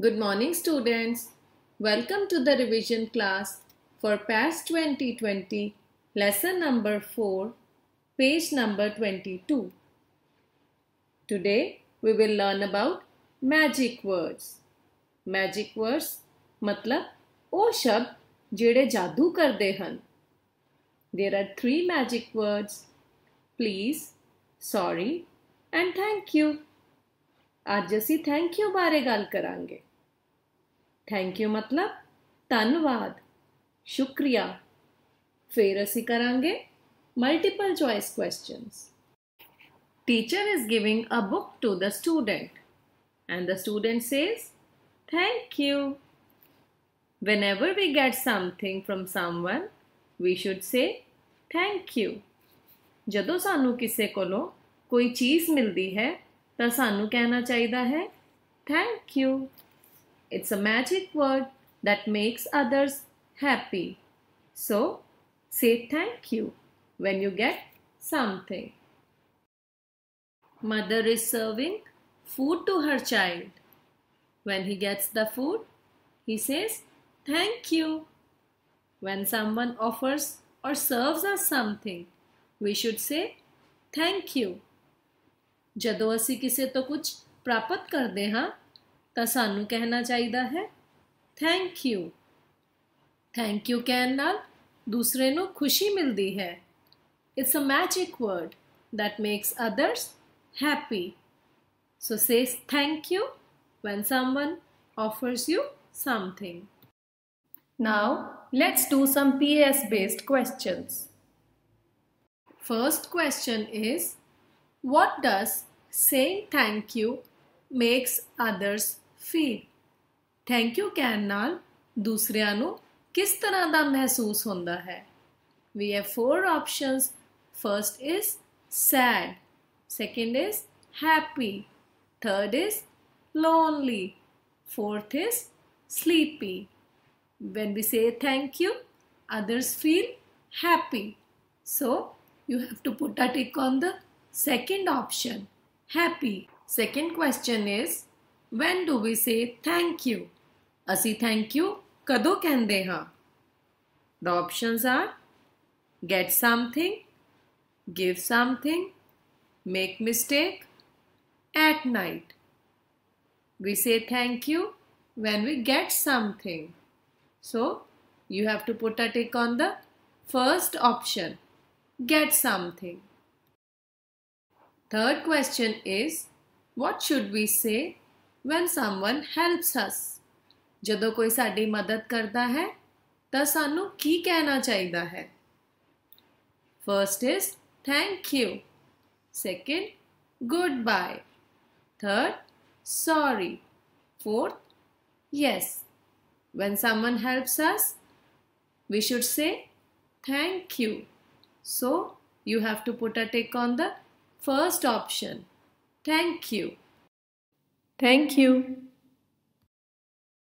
Good morning students. Welcome to the revision class for past 2020 lesson number 4 page number 22. Today we will learn about magic words. Magic words matlab o ਸ਼ਬਦ ਜਿਹੜੇ ਜਾਦੂ ਕਰਦੇ ਹਨ There are three magic words please, sorry and thank you. ਅੱਜ ਅਸੀਂ thank you ਬਾਰੇ ਗੱਲ ਕਰਾਂਗੇ ਥੈਂਕ ਯੂ ਮਤਲਬ ਧੰਨਵਾਦ ਸ਼ੁਕਰੀਆ ਫਿਰ ਅਸੀਂ ਕਰਾਂਗੇ multiple choice questions teacher is giving a book to the student and the student says thank you whenever we get something from someone we should say thank you ਜਦੋਂ ਸਾਨੂੰ ਕਿਸੇ ਕੋਲੋਂ ਕੋਈ ਚੀਜ਼ ਮਿਲਦੀ ਹੈ ਤਾਂ ਸਾਨੂੰ ਕਹਿਣਾ ਚਾਹੀਦਾ ਹੈ thank you it's a magic that makes others happy. So, say thank you when you get something. Mother is serving food to her child. When he gets the food, he says thank you. When someone offers or serves us something, we should say thank you ਜਦੋਂ ਅਸੀਂ ਕਿਸੇ ਤੋਂ ਕੁਝ ਪ੍ਰਾਪਤ ਕਰਦੇ ਹਾਂ ਤਾਂ ਸਾਨੂੰ ਕਹਿਣਾ ਚਾਹੀਦਾ ਹੈ ਥੈਂਕ ਯੂ ਥੈਂਕ ਯੂ ਕਹਿਣ ਨਾਲ ਦੂਸਰੇ ਨੂੰ ਖੁਸ਼ੀ ਮਿਲਦੀ ਹੈ it's a magic word that makes others happy. So say thank you when someone offers you something. Now let's do some PS based questions. First question is What does saying thank you makes others feel? Thank you, ਕਹਿਣ ਨਾਲ ਦੂਸਰਿਆਂ ਨੂੰ ਕਿਸ ਤਰ੍ਹਾਂ ਦਾ ਮਹਿਸੂਸ ਹੁੰਦਾ ਹੈ? We have four options. First is sad. Second is happy. Third is lonely. Fourth is sleepy. When we say thank you, others feel happy. So you have to put a tick on the Second option, happy. Second question is, when do we say thank you? Asi thank you kado kende ha. The options are get something, give something, make mistake, at night. We say thank you when we get something. So, you have to put a tick on the first option, get something. Third question is what should we say when someone helps us? ਜਦੋਂ ਕੋਈ ਸਾਡੀ ਮਦਦ ਕਰਦਾ ਹੈ ਤਾਂ ਸਾਨੂੰ ਕੀ ਕਹਿਣਾ ਚਾਹੀਦਾ ਹੈ? First is thank you. Second, goodbye. Third, sorry. Fourth, yes. When someone helps us, we should say thank you. So, you have to put a tick on the First option. Thank you. Thank you.